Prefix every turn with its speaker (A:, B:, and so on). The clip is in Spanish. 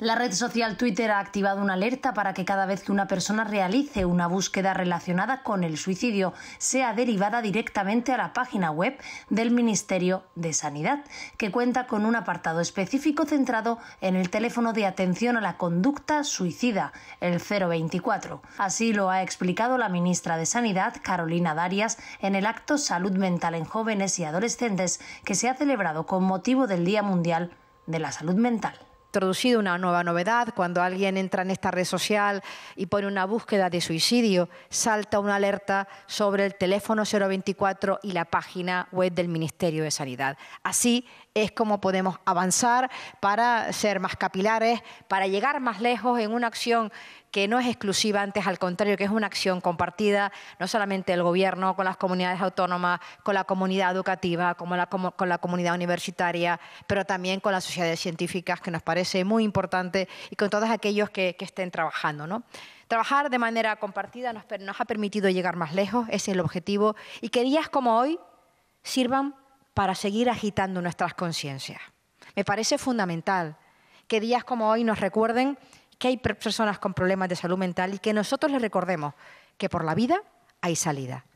A: La red social Twitter ha activado una alerta para que cada vez que una persona realice una búsqueda relacionada con el suicidio sea derivada directamente a la página web del Ministerio de Sanidad, que cuenta con un apartado específico centrado en el teléfono de atención a la conducta suicida, el 024. Así lo ha explicado la ministra de Sanidad, Carolina Darias, en el acto Salud Mental en Jóvenes y Adolescentes que se ha celebrado con motivo del Día Mundial de la Salud Mental introducido una
B: nueva novedad. Cuando alguien entra en esta red social y pone una búsqueda de suicidio, salta una alerta sobre el teléfono 024 y la página web del Ministerio de Sanidad. Así es como podemos avanzar para ser más capilares, para llegar más lejos en una acción que no es exclusiva, antes al contrario, que es una acción compartida, no solamente el Gobierno, con las comunidades autónomas, con la comunidad educativa, la, con la comunidad universitaria, pero también con las sociedades científicas, que nos parece muy importante y con todos aquellos que, estén trabajando. ¿no? Trabajar de manera compartida nos, nos ha permitido llegar más lejos, ese es el objetivo, y que días como hoy sirvan para seguir agitando nuestras conciencias. Me parece fundamental que días como hoy nos recuerden que hay personas con problemas de salud mental y que nosotros les recordemos que por la vida hay salida